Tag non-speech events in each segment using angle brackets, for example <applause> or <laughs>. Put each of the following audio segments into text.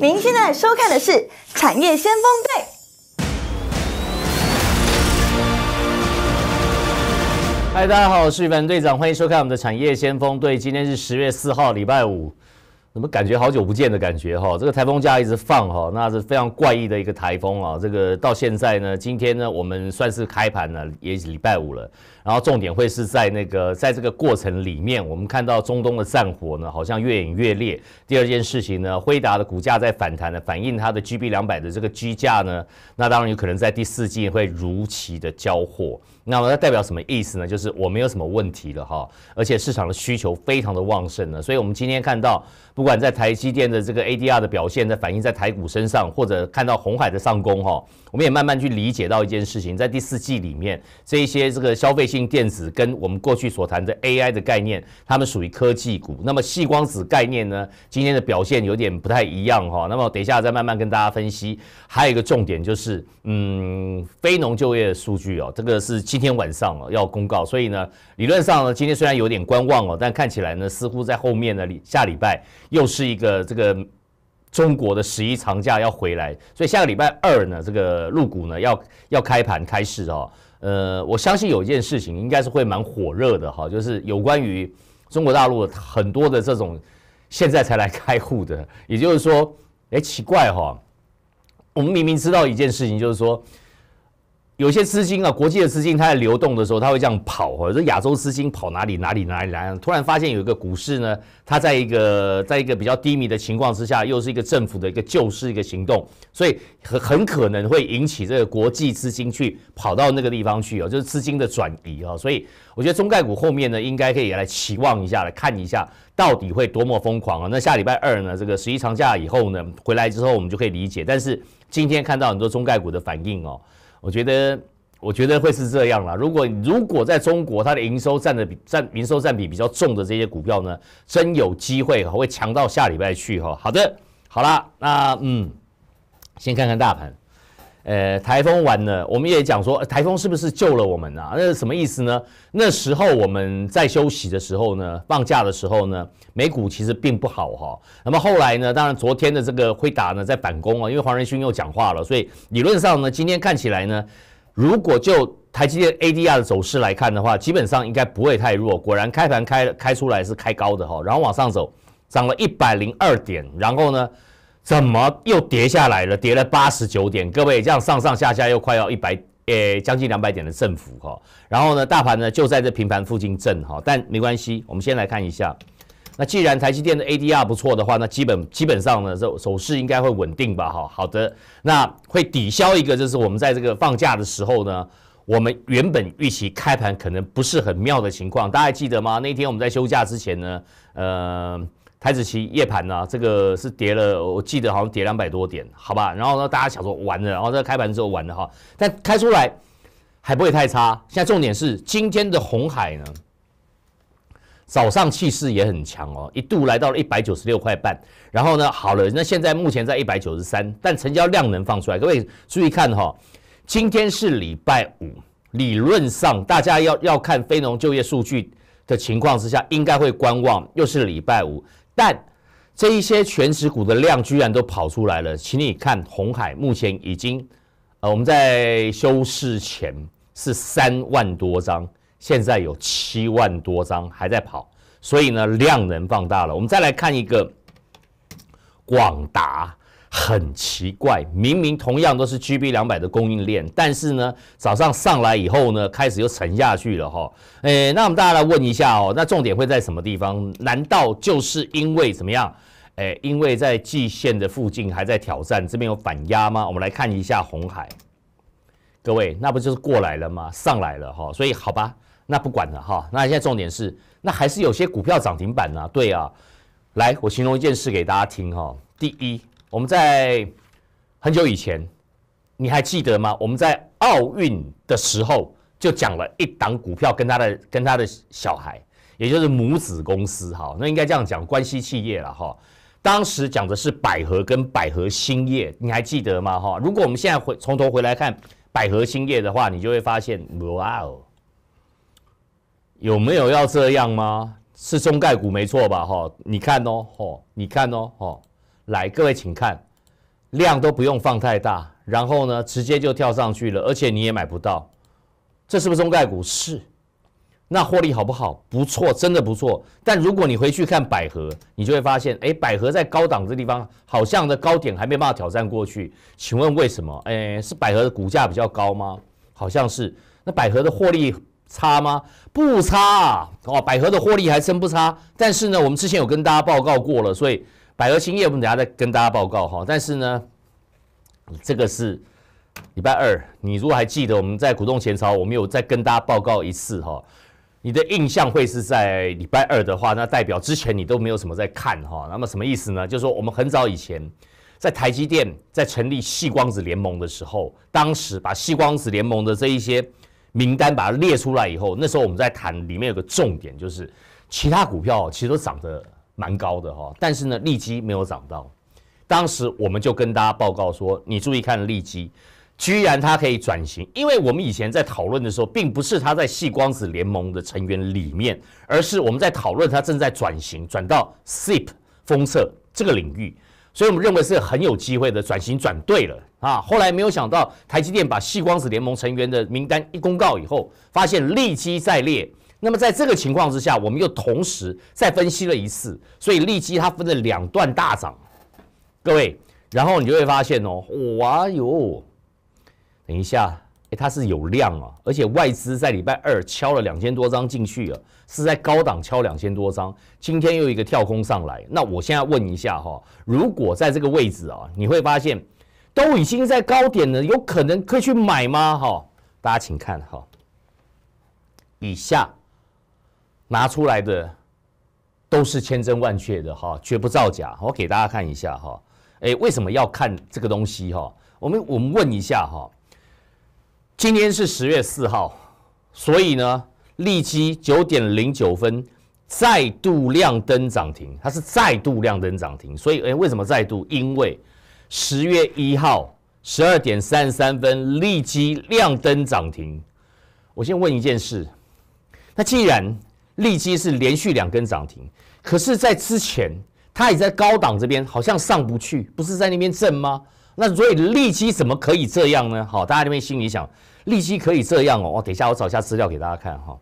您现在收看的是《产业先锋队》。嗨，大家好，我是宇凡队长，欢迎收看我们的《产业先锋队》。今天是十月四号，礼拜五。怎么感觉好久不见的感觉哈？这个台风假一直放哈，那是非常怪异的一个台风啊。这个到现在呢，今天呢，我们算是开盘了，也礼拜五了。然后重点会是在那个，在这个过程里面，我们看到中东的战火呢，好像越演越烈。第二件事情呢，辉达的股价在反弹呢，反映它的 GB 两百的这个居价呢，那当然有可能在第四季会如期的交货。那么它代表什么意思呢？就是我没有什么问题了哈，而且市场的需求非常的旺盛呢，所以，我们今天看到，不管在台积电的这个 ADR 的表现，在反映在台股身上，或者看到红海的上攻哈。我们也慢慢去理解到一件事情，在第四季里面，这一些这个消费性电子跟我们过去所谈的 AI 的概念，它们属于科技股。那么细光子概念呢，今天的表现有点不太一样哈。那么等一下再慢慢跟大家分析。还有一个重点就是，嗯，非农就业数据哦，这个是今天晚上哦要公告，所以呢，理论上呢，今天虽然有点观望哦，但看起来呢，似乎在后面呢下礼拜又是一个这个。中国的十一长假要回来，所以下个礼拜二呢，这个入股呢要要开盘开市哦。呃，我相信有一件事情应该是会蛮火热的哈，就是有关于中国大陆很多的这种现在才来开户的，也就是说，哎，奇怪哈，我们明明知道一件事情，就是说。有些资金啊，国际的资金，它在流动的时候，它会这样跑或者亚洲资金跑哪里？哪里哪里来？突然发现有一个股市呢，它在一个在一个比较低迷的情况之下，又是一个政府的一个救市一个行动，所以很很可能会引起这个国际资金去跑到那个地方去哦，就是资金的转移啊。所以我觉得中概股后面呢，应该可以来期望一下，来看一下到底会多么疯狂啊。那下礼拜二呢，这个十一长假以后呢，回来之后我们就可以理解。但是今天看到很多中概股的反应哦。我觉得，我觉得会是这样啦。如果如果在中国，它的营收占的比占营收占比比较重的这些股票呢，真有机会会强到下礼拜去哈。好的，好啦，那嗯，先看看大盘。呃，台风完了，我们也讲说台风是不是救了我们啊？那是什么意思呢？那时候我们在休息的时候呢，放假的时候呢，美股其实并不好哈。那么后来呢，当然昨天的这个辉达呢在反攻啊，因为黄仁勋又讲话了，所以理论上呢，今天看起来呢，如果就台积电 ADR 的走势来看的话，基本上应该不会太弱。果然开盘开开出来是开高的哈，然后往上走，涨了一百零二点，然后呢？怎么又跌下来了？跌了八十九点，各位这样上上下下又快要一百，诶，将近两百点的振幅哈。然后呢，大盘呢就在这平盘附近震哈。但没关系，我们先来看一下。那既然台积电的 ADR 不错的话，那基本基本上呢，这走势应该会稳定吧哈。好的，那会抵消一个就是我们在这个放假的时候呢，我们原本预期开盘可能不是很妙的情况，大家记得吗？那天我们在休假之前呢，呃。台子期夜盘呐，这个是跌了，我记得好像跌两百多点，好吧。然后呢，大家想说完了，然后在开盘之后完了哈，但开出来还不会太差。现在重点是今天的红海呢，早上气势也很强哦，一度来到了一百九十六块半。然后呢，好了，那现在目前在一百九十三，但成交量能放出来。各位注意看哈，今天是礼拜五，理论上大家要要看非农就业数据的情况之下，应该会观望。又是礼拜五。但这一些全持股的量居然都跑出来了，请你看红海目前已经呃我们在休市前是三万多张，现在有七万多张还在跑，所以呢量能放大了。我们再来看一个广达。很奇怪，明明同样都是 G B 两百的供应链，但是呢，早上上来以后呢，开始又沉下去了哈。诶，那我们大家来问一下哦，那重点会在什么地方？难道就是因为怎么样？诶，因为在季限的附近还在挑战，这边有反压吗？我们来看一下红海，各位，那不就是过来了吗？上来了哈，所以好吧，那不管了哈。那现在重点是，那还是有些股票涨停板呢。对啊，来，我形容一件事给大家听哈。第一。我们在很久以前，你还记得吗？我们在奥运的时候就讲了一档股票，跟他的跟他的小孩，也就是母子公司，哈，那应该这样讲关系企业了，哈。当时讲的是百合跟百合兴业，你还记得吗？哈，如果我们现在回从头回来看百合兴业的话，你就会发现，哇哦，有没有要这样吗？是中概股没错吧，哈，你看哦，哈，你看哦，哈。来，各位请看，量都不用放太大，然后呢，直接就跳上去了，而且你也买不到，这是不是中概股？是，那获利好不好？不错，真的不错。但如果你回去看百合，你就会发现，哎，百合在高档这地方，好像的高点还没办法挑战过去。请问为什么？哎，是百合的股价比较高吗？好像是。那百合的获利差吗？不差啊，哦，百合的获利还真不差。但是呢，我们之前有跟大家报告过了，所以。百合兴业，我们等下再跟大家报告哈。但是呢，这个是礼拜二。你如果还记得我们在股动前朝，我们有再跟大家报告一次哈。你的印象会是在礼拜二的话，那代表之前你都没有什么在看哈。那么什么意思呢？就是说我们很早以前在台积电在成立细光子联盟的时候，当时把细光子联盟的这一些名单把它列出来以后，那时候我们在谈里面有个重点，就是其他股票其实都涨得蛮高的哈，但是呢，利基没有涨到。当时我们就跟大家报告说，你注意看利基，居然它可以转型，因为我们以前在讨论的时候，并不是它在细光子联盟的成员里面，而是我们在讨论它正在转型，转到 SIP 封测这个领域，所以我们认为是很有机会的转型转对了啊。后来没有想到，台积电把细光子联盟成员的名单一公告以后，发现利基在列。那么在这个情况之下，我们又同时再分析了一次，所以利基它分了两段大涨，各位，然后你就会发现哦，哇哟，等一下，哎，它是有量啊，而且外资在礼拜二敲了两千多张进去了，是在高档敲两千多张，今天又一个跳空上来，那我现在问一下哈，如果在这个位置啊，你会发现都已经在高点了，有可能可以去买吗？哈，大家请看哈，以下。拿出来的都是千真万确的哈，绝不造假。我给大家看一下哈，哎，为什么要看这个东西哈？我们我们问一下哈，今天是十月四号，所以呢，立基九点零九分再度亮灯涨停，它是再度亮灯涨停，所以哎，为什么再度？因为十月一号十二点三十三分立基亮灯涨停。我先问一件事，那既然利基是连续两根涨停，可是，在之前它也在高档这边好像上不去，不是在那边震吗？那所以利基怎么可以这样呢？好，大家这边心里想，利基可以这样哦。哦，等一下，我找一下资料给大家看哈。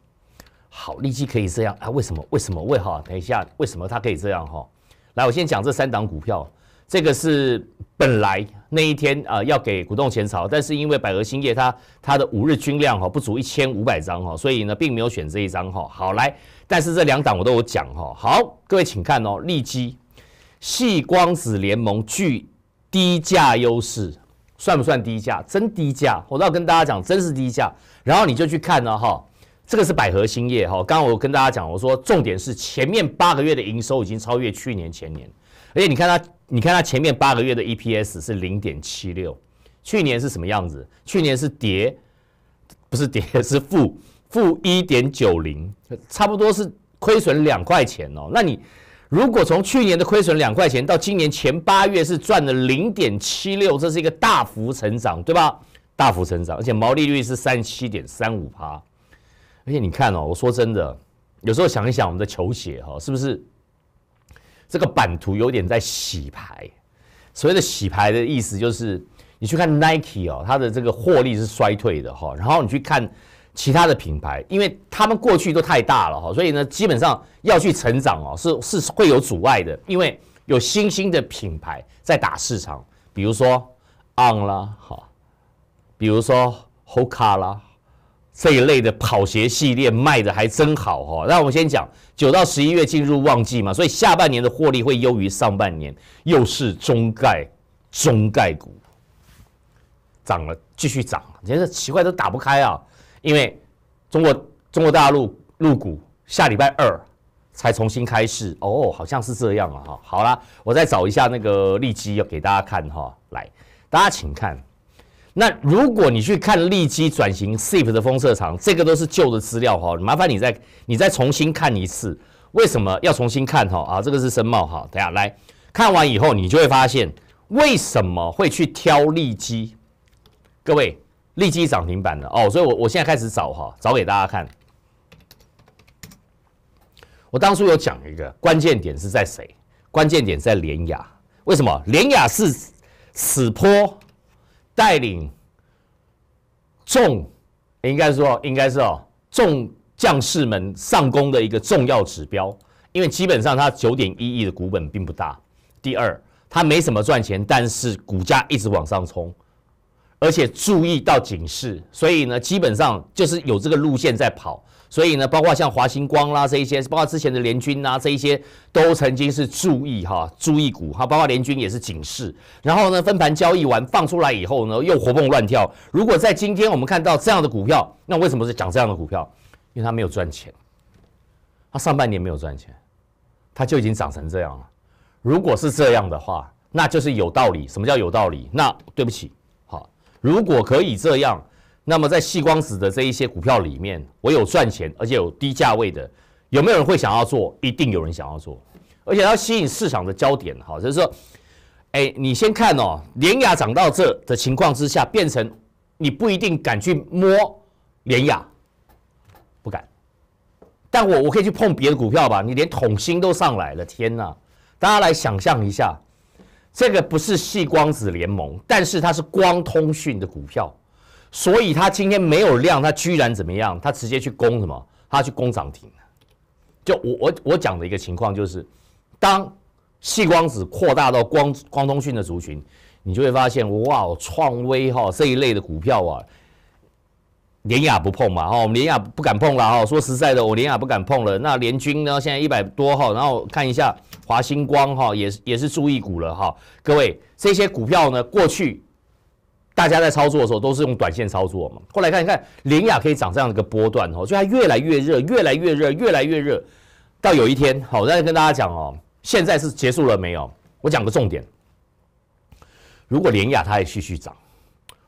好，利基可以这样啊？为什么？为什么？为哈？等一下，为什么它可以这样？哈，来，我先讲这三档股票。这个是本来那一天啊要给股东钱潮，但是因为百合兴业它它的五日均量哈不足一千五百张哈，所以呢并没有选这一张哈。好来，但是这两档我都有讲哈。好，各位请看哦，利基细光子联盟具低价优势，算不算低价？真低价，我都要跟大家讲，真是低价。然后你就去看了哈，这个是百合兴业哈。刚我跟大家讲，我说重点是前面八个月的营收已经超越去年前年。而且你看它，你看它前面八个月的 EPS 是零点七六，去年是什么样子？去年是跌，不是跌是负负一点九零，差不多是亏损两块钱哦。那你如果从去年的亏损两块钱到今年前八月是赚了零点七六，这是一个大幅成长，对吧？大幅成长，而且毛利率是三七点三五趴。而且你看哦，我说真的，有时候想一想我们的球鞋哈，是不是？这个版图有点在洗牌，所谓的洗牌的意思就是，你去看 Nike 哦，它的这个获利是衰退的哈。然后你去看其他的品牌，因为他们过去都太大了哈，所以呢，基本上要去成长哦，是是会有阻碍的，因为有新兴的品牌在打市场，比如说 On 啦哈，比如说 Hoka 啦。这一类的跑鞋系列卖的还真好哈，那我们先讲九到十一月进入旺季嘛，所以下半年的获利会优于上半年，又是中概，中概股涨了，继续涨，真是奇怪都打不开啊，因为中国中国大陆入股下礼拜二才重新开市哦，好像是这样啊哈，好啦，我再找一下那个利基要给大家看哈，来，大家请看。那如果你去看利基转型 SIP 的风色场，这个都是旧的资料哈，麻烦你再你再重新看一次，为什么要重新看哈啊？这个是深茂哈，等下来看完以后，你就会发现为什么会去挑利基。各位，利基涨停板的哦，所以我我现在开始找哈，找给大家看。我当初有讲一个关键点是在谁，关键点在联雅，为什么联雅是死坡？带领众，应该说，应该是哦，众将士们上攻的一个重要指标，因为基本上它九点一亿的股本并不大。第二，它没什么赚钱，但是股价一直往上冲。而且注意到警示，所以呢，基本上就是有这个路线在跑。所以呢，包括像华星光啦这一些，包括之前的联军啦这一些，都曾经是注意哈，注意股哈。包括联军也是警示。然后呢，分盘交易完放出来以后呢，又活蹦乱跳。如果在今天我们看到这样的股票，那为什么是讲这样的股票？因为它没有赚钱，它上半年没有赚钱，它就已经涨成这样了。如果是这样的话，那就是有道理。什么叫有道理？那对不起。如果可以这样，那么在细光子的这一些股票里面，我有赚钱，而且有低价位的，有没有人会想要做？一定有人想要做，而且要吸引市场的焦点。好，就是说，哎，你先看哦，联雅涨到这的情况之下，变成你不一定敢去摸联雅，不敢，但我我可以去碰别的股票吧？你连统芯都上来了，天呐！大家来想象一下。这个不是细光子联盟，但是它是光通讯的股票，所以它今天没有量，它居然怎么样？它直接去攻什么？它去攻涨停。就我我我讲的一个情况就是，当细光子扩大到光光通讯的族群，你就会发现哇，创威哈这一类的股票啊，连雅不碰嘛哈，我们联雅不敢碰了哈。说实在的，我连雅不敢碰了。那联军呢？现在一百多号，然后看一下。华星光哈，也是也是注意股了哈。各位，这些股票呢，过去大家在操作的时候都是用短线操作嘛。后来看看联雅可以涨这样的一个波段哦，就它越来越热，越来越热，越来越热。到有一天，好，再跟大家讲哦，现在是结束了没有？我讲个重点，如果联雅它也继续涨，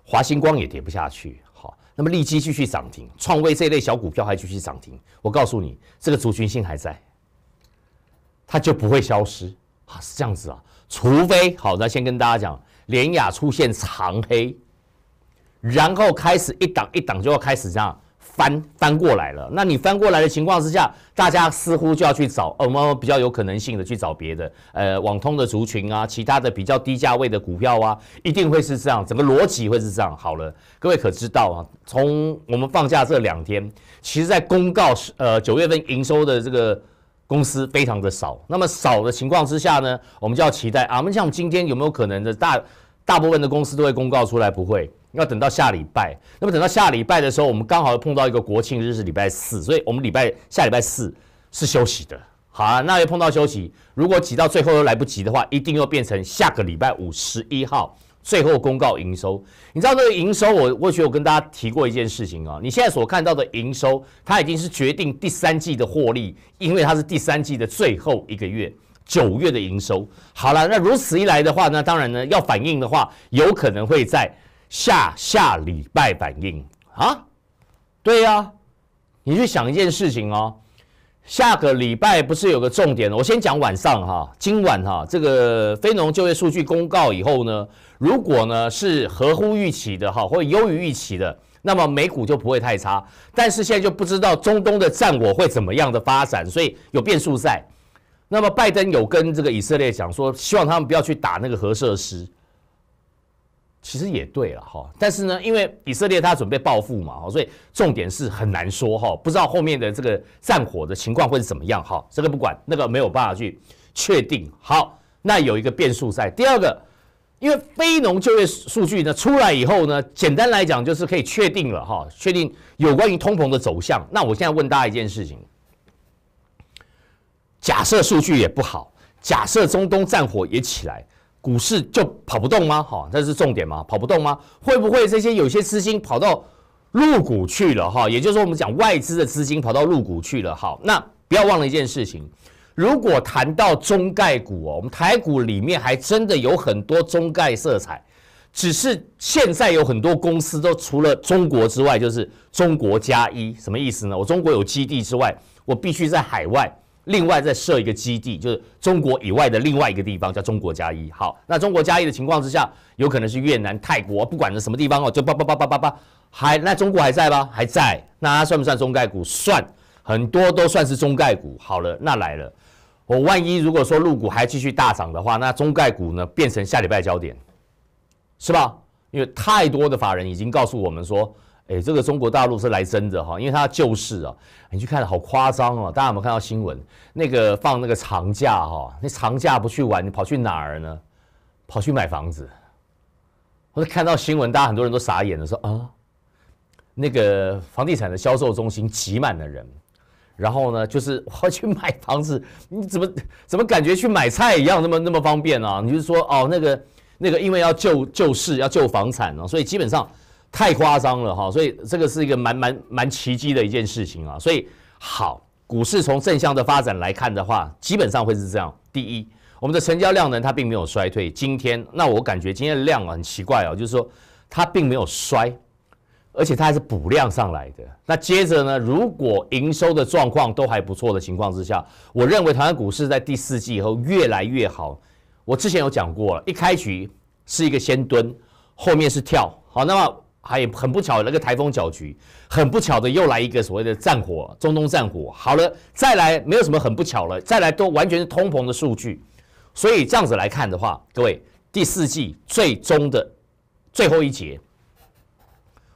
华星光也跌不下去，好，那么立基继续涨停，创维这类小股票还继续涨停，我告诉你，这个族群性还在。它就不会消失啊，是这样子啊，除非好，那先跟大家讲，连雅出现长黑，然后开始一档一档就要开始这样翻翻过来了。那你翻过来的情况之下，大家似乎就要去找，呃，我们比较有可能性的去找别的，呃，网通的族群啊，其他的比较低价位的股票啊，一定会是这样，整个逻辑会是这样。好了，各位可知道啊，从我们放假这两天，其实在公告是呃九月份营收的这个。公司非常的少，那么少的情况之下呢，我们就要期待啊。我们像今天有没有可能的，大大部分的公司都会公告出来，不会，要等到下礼拜。那么等到下礼拜的时候，我们刚好碰到一个国庆日是礼拜四，所以我们礼拜下礼拜四是休息的。好啊，那又碰到休息，如果挤到最后又来不及的话，一定又变成下个礼拜五十一号。最后公告营收，你知道这个营收，我过去我跟大家提过一件事情啊。你现在所看到的营收，它已经是决定第三季的获利，因为它是第三季的最后一个月，九月的营收。好了，那如此一来的话呢，当然呢，要反应的话，有可能会在下下礼拜反应啊。对呀，你去想一件事情哦。下个礼拜不是有个重点？我先讲晚上哈，今晚哈，这个非农就业数据公告以后呢，如果呢是合乎预期的哈，或优于预期的，那么美股就不会太差。但是现在就不知道中东的战果会怎么样的发展，所以有变数在。那么拜登有跟这个以色列讲说，希望他们不要去打那个核设施。其实也对了哈，但是呢，因为以色列他准备报复嘛，所以重点是很难说哈，不知道后面的这个战火的情况会是怎么样哈，这个不管，那个没有办法去确定。好，那有一个变数在。第二个，因为非农就业数据呢出来以后呢，简单来讲就是可以确定了哈，确定有关于通膨的走向。那我现在问大家一件事情：假设数据也不好，假设中东战火也起来。股市就跑不动吗？哈，这是重点吗？跑不动吗？会不会这些有些资金跑到入股去了？哈，也就是说，我们讲外资的资金跑到入股去了。好，那不要忘了一件事情，如果谈到中概股哦，我们台股里面还真的有很多中概色彩，只是现在有很多公司都除了中国之外，就是中国加一，什么意思呢？我中国有基地之外，我必须在海外。另外再设一个基地，就是中国以外的另外一个地方，叫中国加一。好，那中国加一的情况之下，有可能是越南、泰国，不管是什么地方哦，就叭叭叭叭叭叭。还那中国还在吗？还在。那它算不算中概股？算，很多都算是中概股。好了，那来了，我万一如果说入股还继续大涨的话，那中概股呢变成下礼拜焦点，是吧？因为太多的法人已经告诉我们说。哎，这个中国大陆是来真的哈，因为他救市啊，你去看好夸张哦！大家有没有看到新闻？那个放那个长假哈，那长假不去玩，你跑去哪儿呢？跑去买房子。我看到新闻，大家很多人都傻眼了，说啊，那个房地产的销售中心挤满了人，然后呢，就是跑 <laughs> 去买房子，你怎么怎么感觉去买菜一样那么那么方便呢？你是说哦，那个那个因为要救救市，要救房产呢，所以基本上。太夸张了哈，所以这个是一个蛮蛮蛮奇迹的一件事情啊。所以好，股市从正向的发展来看的话，基本上会是这样。第一，我们的成交量呢，它并没有衰退。今天，那我感觉今天的量啊，很奇怪哦，就是说它并没有衰，而且它还是补量上来的。那接着呢，如果营收的状况都还不错的情况之下，我认为台湾股市在第四季以后越来越好。我之前有讲过了，一开局是一个先蹲，后面是跳。好，那么。还很不巧，那个台风搅局，很不巧的又来一个所谓的战火，中东战火。好了，再来没有什么很不巧了，再来都完全是通膨的数据。所以这样子来看的话，各位第四季最终的最后一节，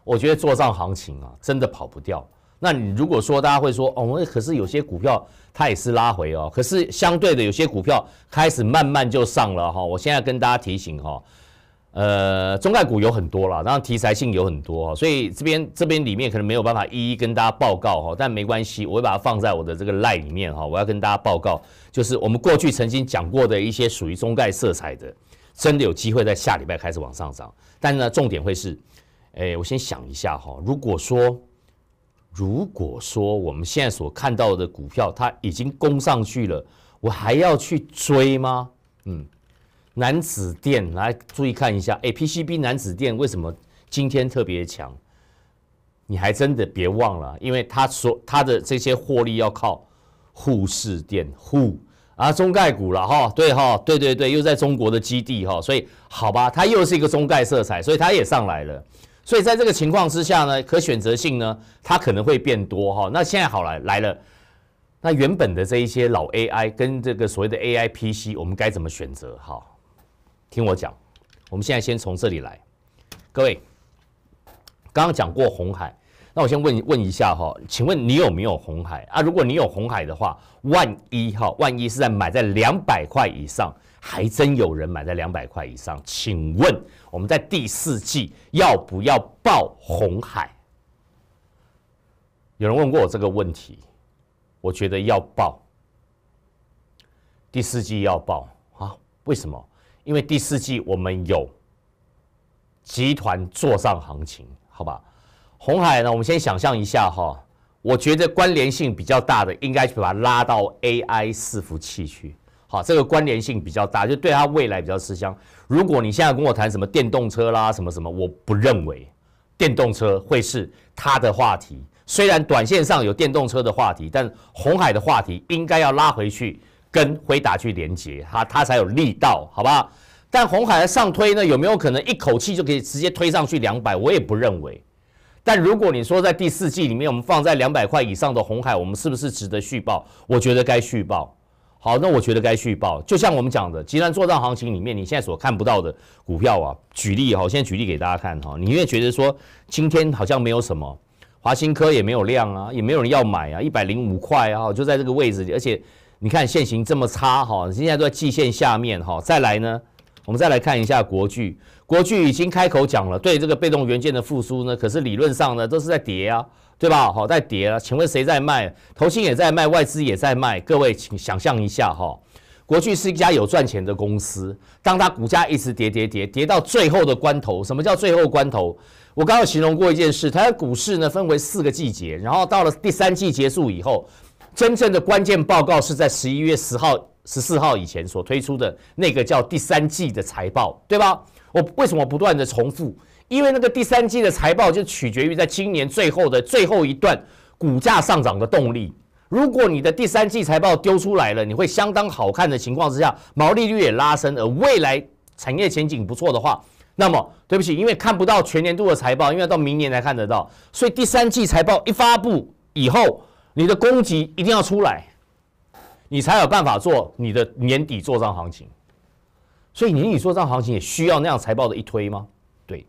我觉得做上行情啊，真的跑不掉。那你如果说大家会说，哦，可是有些股票它也是拉回哦，可是相对的有些股票开始慢慢就上了哈。我现在跟大家提醒哈。呃，中概股有很多啦，然后题材性有很多，所以这边这边里面可能没有办法一一跟大家报告哈，但没关系，我会把它放在我的这个赖里面哈。我要跟大家报告，就是我们过去曾经讲过的一些属于中概色彩的，真的有机会在下礼拜开始往上涨，但是呢，重点会是，哎，我先想一下哈，如果说如果说我们现在所看到的股票它已经攻上去了，我还要去追吗？嗯。南子电来注意看一下，哎，PCB 南子电为什么今天特别强？你还真的别忘了，因为它所它的这些获利要靠沪市电沪啊中概股了哈，对哈，对对对，又在中国的基地哈，所以好吧，它又是一个中概色彩，所以它也上来了。所以在这个情况之下呢，可选择性呢，它可能会变多哈。那现在好了，来了，那原本的这一些老 AI 跟这个所谓的 AI PC，我们该怎么选择哈？听我讲，我们现在先从这里来，各位，刚刚讲过红海，那我先问问一下哈，请问你有没有红海啊？如果你有红海的话，万一哈，万一是在买在两百块以上，还真有人买在两百块以上，请问我们在第四季要不要报红海？有人问过我这个问题，我觉得要报，第四季要报啊？为什么？因为第四季我们有集团坐上行情，好吧？红海呢？我们先想象一下哈，我觉得关联性比较大的，应该去把它拉到 AI 伺服器去。好，这个关联性比较大，就对它未来比较吃香。如果你现在跟我谈什么电动车啦，什么什么，我不认为电动车会是它的话题。虽然短线上有电动车的话题，但红海的话题应该要拉回去。跟辉达去连接，它它才有力道，好吧？但红海的上推呢，有没有可能一口气就可以直接推上去两百？我也不认为。但如果你说在第四季里面，我们放在两百块以上的红海，我们是不是值得续报？我觉得该续报。好，那我觉得该续报。就像我们讲的，既然做账行情里面，你现在所看不到的股票啊，举例哈，现在举例给大家看哈，你越觉得说今天好像没有什么，华新科也没有量啊，也没有人要买啊，一百零五块啊，就在这个位置，而且。你看现行这么差哈，现在都在季线下面哈。再来呢，我们再来看一下国剧。国剧已经开口讲了，对这个被动元件的复苏呢，可是理论上呢都是在跌啊，对吧？好，在跌啊。请问谁在卖？投信也在卖，外资也在卖。各位请想象一下哈，国剧是一家有赚钱的公司，当它股价一直跌跌跌跌到最后的关头，什么叫最后关头？我刚刚形容过一件事，它的股市呢分为四个季节，然后到了第三季结束以后。真正的关键报告是在十一月十号、十四号以前所推出的那个叫第三季的财报，对吧？我为什么不断的重复？因为那个第三季的财报就取决于在今年最后的最后一段股价上涨的动力。如果你的第三季财报丢出来了，你会相当好看的情况之下，毛利率也拉升，而未来产业前景不错的话，那么对不起，因为看不到全年度的财报，因为到明年才看得到，所以第三季财报一发布以后。你的攻击一定要出来，你才有办法做你的年底做账行情。所以年底做账行情也需要那样财报的一推吗？对。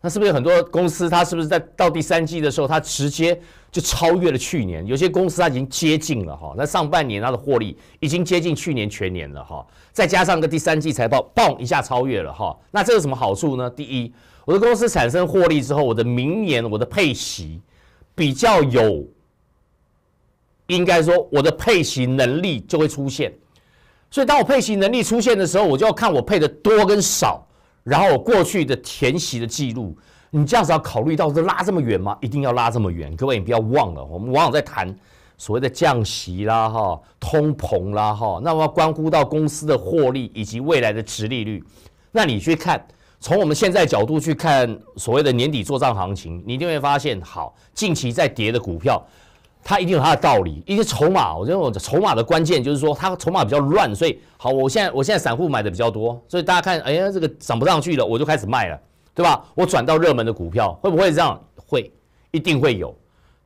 那是不是有很多公司，它是不是在到第三季的时候，它直接就超越了去年？有些公司它已经接近了哈。那上半年它的获利已经接近去年全年了哈。再加上个第三季财报，嘣一下超越了哈。那这有什么好处呢？第一，我的公司产生获利之后，我的明年我的配息比较有。应该说，我的配型能力就会出现，所以当我配型能力出现的时候，我就要看我配的多跟少，然后我过去的填息的记录，你这样子要考虑到是拉这么远吗？一定要拉这么远？各位，你不要忘了，我们往往在谈所谓的降息啦、哈通膨啦、哈，那么关乎到公司的获利以及未来的殖利率。那你去看，从我们现在角度去看所谓的年底做账行情，你一定会发现，好近期在跌的股票。它一定有它的道理，一些筹码，我觉得我筹码的关键就是说，它筹码比较乱，所以好，我现在我现在散户买的比较多，所以大家看，哎呀，这个涨不上去了，我就开始卖了，对吧？我转到热门的股票，会不会这样？会，一定会有。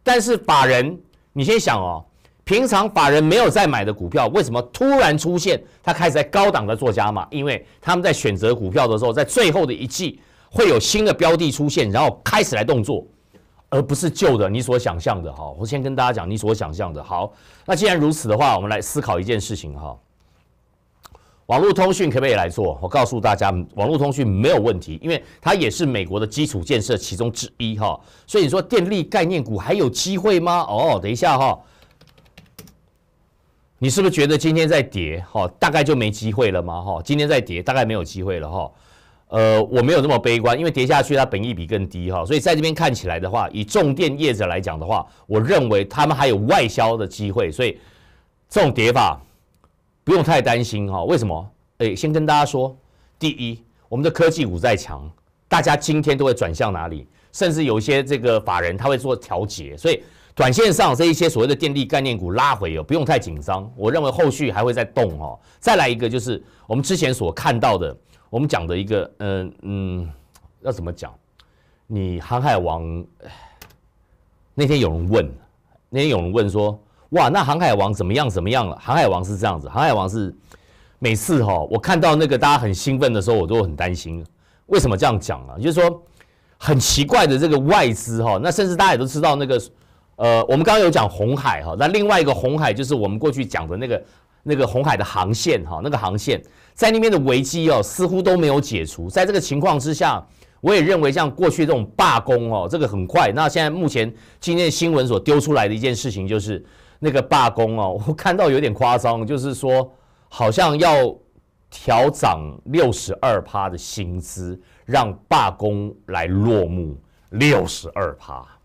但是法人，你先想哦，平常法人没有在买的股票，为什么突然出现他开始在高档的做加码？因为他们在选择股票的时候，在最后的一季会有新的标的出现，然后开始来动作。而不是旧的你所想象的哈，我先跟大家讲你所想象的。好，那既然如此的话，我们来思考一件事情哈。网络通讯可不可以来做？我告诉大家，网络通讯没有问题，因为它也是美国的基础建设其中之一哈。所以你说电力概念股还有机会吗？哦，等一下哈，你是不是觉得今天在跌哈？大概就没机会了吗哈？今天在跌，大概没有机会了哈。呃，我没有那么悲观，因为跌下去它本益比更低哈，所以在这边看起来的话，以重电业者来讲的话，我认为他们还有外销的机会，所以这种跌法不用太担心哈。为什么？哎，先跟大家说，第一，我们的科技股再强，大家今天都会转向哪里？甚至有一些这个法人他会做调节，所以短线上这一些所谓的电力概念股拉回，不用太紧张。我认为后续还会再动哦。再来一个就是我们之前所看到的。我们讲的一个，嗯嗯，要怎么讲？你航海王那天有人问，那天有人问说：“哇，那航海王怎么样？怎么样了？”航海王是这样子，航海王是每次哈，我看到那个大家很兴奋的时候，我都很担心。为什么这样讲啊？就是说很奇怪的这个外资哈，那甚至大家也都知道那个，呃，我们刚刚有讲红海哈，那另外一个红海就是我们过去讲的那个。那个红海的航线哈，那个航线在那边的危机哦，似乎都没有解除。在这个情况之下，我也认为像过去这种罢工哦，这个很快。那现在目前今天新闻所丢出来的一件事情就是那个罢工哦，<laughs> 我看到有点夸张，就是说好像要调涨六十二趴的薪资，让罢工来落幕，六十二趴。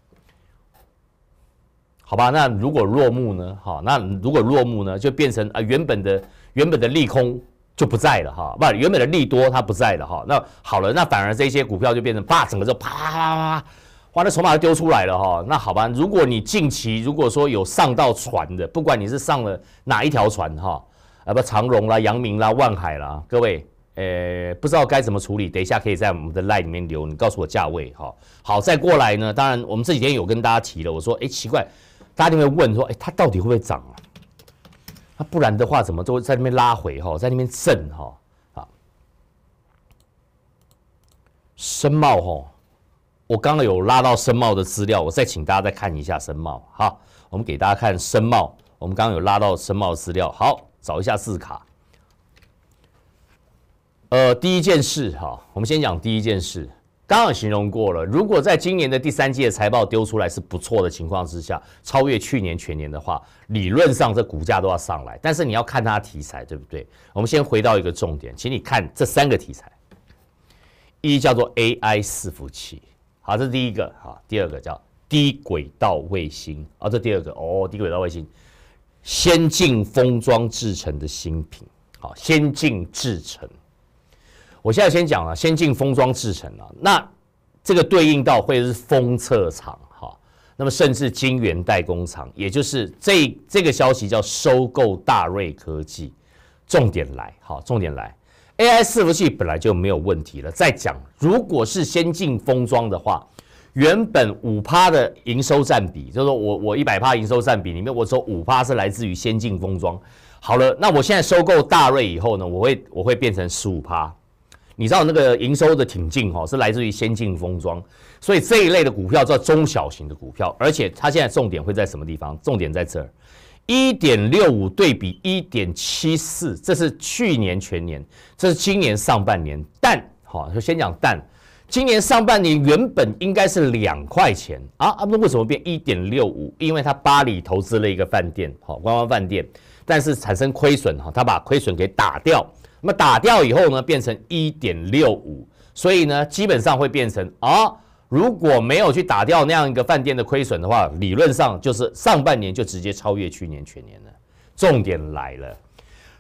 好吧，那如果落幕呢？好，那如果落幕呢，就变成啊，原本的原本的利空就不在了哈，不，原本的利多它不在了哈。那好了，那反而这些股票就变成啪，整个就啪啪啪啪，把那筹码就丢出来了哈。那好吧，如果你近期如果说有上到船的，不管你是上了哪一条船哈，啊不，长荣啦、阳明啦、万海啦，各位，诶，不知道该怎么处理，等一下可以在我们的 line 里面留，你告诉我价位哈。好，再过来呢，当然我们这几天有跟大家提了，我说，哎，奇怪。大家就会问说：“哎，它到底会不会涨啊？那不然的话，怎么都在那边拉回哈，在那边震哈？”啊，深茂哈，我刚刚有拉到深茂的资料，我再请大家再看一下深茂哈。我们给大家看深茂，我们刚刚有拉到深茂资料，好，找一下字卡。呃，第一件事哈，我们先讲第一件事。刚刚形容过了，如果在今年的第三季的财报丢出来是不错的情况之下，超越去年全年的话，理论上这股价都要上来。但是你要看它题材，对不对？我们先回到一个重点，请你看这三个题材：一叫做 AI 伺服器，好，这是第一个；哈，第二个叫低轨道卫星，啊，这第二个哦，低轨道卫星，先进封装制成的新品，好，先进制成。我现在先讲了先进封装制程啊，那这个对应到会是封测厂哈，那么甚至晶圆代工厂，也就是这这个消息叫收购大瑞科技，重点来好，重点来，AI 伺服器本来就没有问题了，再讲如果是先进封装的话，原本五趴的营收占比，就是说我我一百趴营收占比里面，我说五趴是来自于先进封装，好了，那我现在收购大瑞以后呢，我会我会变成十五趴。你知道那个营收的挺进哈，是来自于先进封装，所以这一类的股票叫中小型的股票，而且它现在重点会在什么地方？重点在这儿，一点六五对比一点七四，这是去年全年，这是今年上半年。但好，就先讲但。今年上半年原本应该是两块钱啊，那为什么变一点六五？因为它巴黎投资了一个饭店，好，观光饭店，但是产生亏损哈，它把亏损给打掉。那么打掉以后呢，变成一点六五，所以呢，基本上会变成啊，如果没有去打掉那样一个饭店的亏损的话，理论上就是上半年就直接超越去年全年了。重点来了，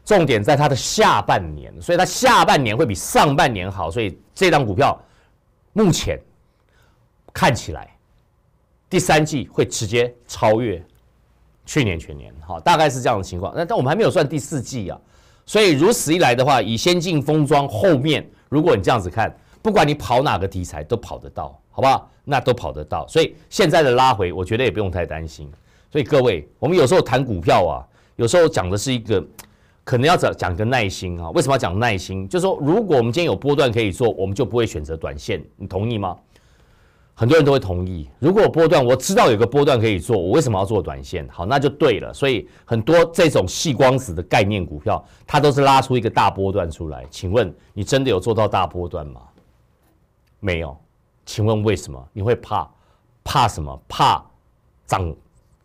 重点在它的下半年，所以它下半年会比上半年好，所以这张股票目前看起来第三季会直接超越去年全年，好，大概是这样的情况。那但我们还没有算第四季啊。所以如此一来的话，以先进封装后面，如果你这样子看，不管你跑哪个题材都跑得到，好不好？那都跑得到。所以现在的拉回，我觉得也不用太担心。所以各位，我们有时候谈股票啊，有时候讲的是一个，可能要讲讲一个耐心啊。为什么要讲耐心？就是说，如果我们今天有波段可以做，我们就不会选择短线。你同意吗？很多人都会同意。如果波段我知道有个波段可以做，我为什么要做短线？好，那就对了。所以很多这种细光子的概念股票，它都是拉出一个大波段出来。请问你真的有做到大波段吗？没有，请问为什么？你会怕？怕什么？怕涨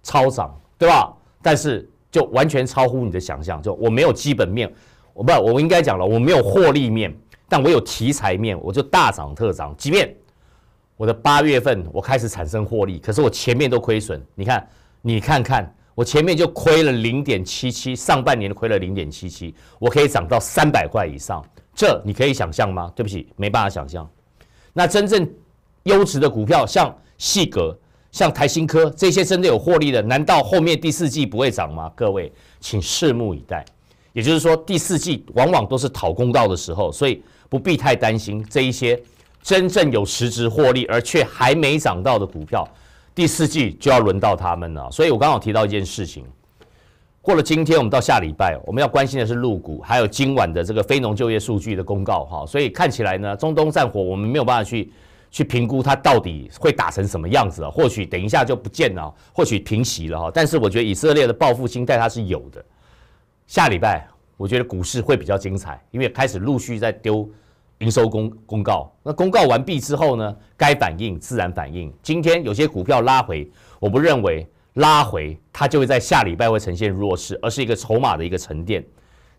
超涨，对吧？但是就完全超乎你的想象。就我没有基本面，我不，我应该讲了，我没有获利面，但我有题材面，我就大涨特涨，即便。我的八月份我开始产生获利，可是我前面都亏损。你看，你看看我前面就亏了零点七七，上半年亏了零点七七，我可以涨到三百块以上，这你可以想象吗？对不起，没办法想象。那真正优质的股票，像细格、像台新科这些，真的有获利的，难道后面第四季不会涨吗？各位，请拭目以待。也就是说，第四季往往都是讨公道的时候，所以不必太担心这一些。真正有实质获利而却还没涨到的股票，第四季就要轮到他们了。所以我刚好提到一件事情，过了今天，我们到下礼拜，我们要关心的是入股，还有今晚的这个非农就业数据的公告哈。所以看起来呢，中东战火我们没有办法去去评估它到底会打成什么样子啊。或许等一下就不见了，或许平息了哈。但是我觉得以色列的报复心态它是有的。下礼拜我觉得股市会比较精彩，因为开始陆续在丢。营收公公告，那公告完毕之后呢？该反应自然反应。今天有些股票拉回，我不认为拉回它就会在下礼拜会呈现弱势，而是一个筹码的一个沉淀。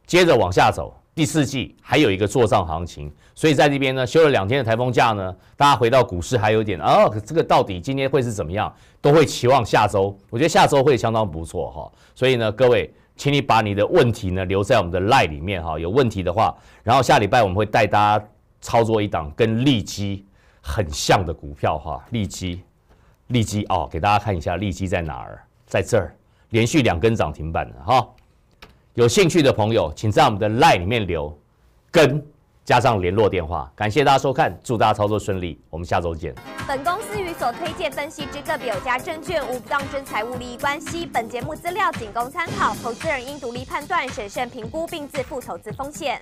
接着往下走，第四季还有一个做账行情，所以在这边呢休了两天的台风假呢，大家回到股市还有点啊，这个到底今天会是怎么样？都会期望下周，我觉得下周会相当不错哈。所以呢，各位。请你把你的问题呢留在我们的 Line 里面哈，有问题的话，然后下礼拜我们会带大家操作一档跟利基很像的股票哈，利基，利基哦，给大家看一下利基在哪儿，在这儿，连续两根涨停板的哈，有兴趣的朋友请在我们的 Line 里面留跟。加上联络电话，感谢大家收看，祝大家操作顺利，我们下周见。本公司与所推荐分析之个别有价证券无不当之财务利益关系，本节目资料仅供参考，投资人应独立判断、审慎评估并自负投资风险。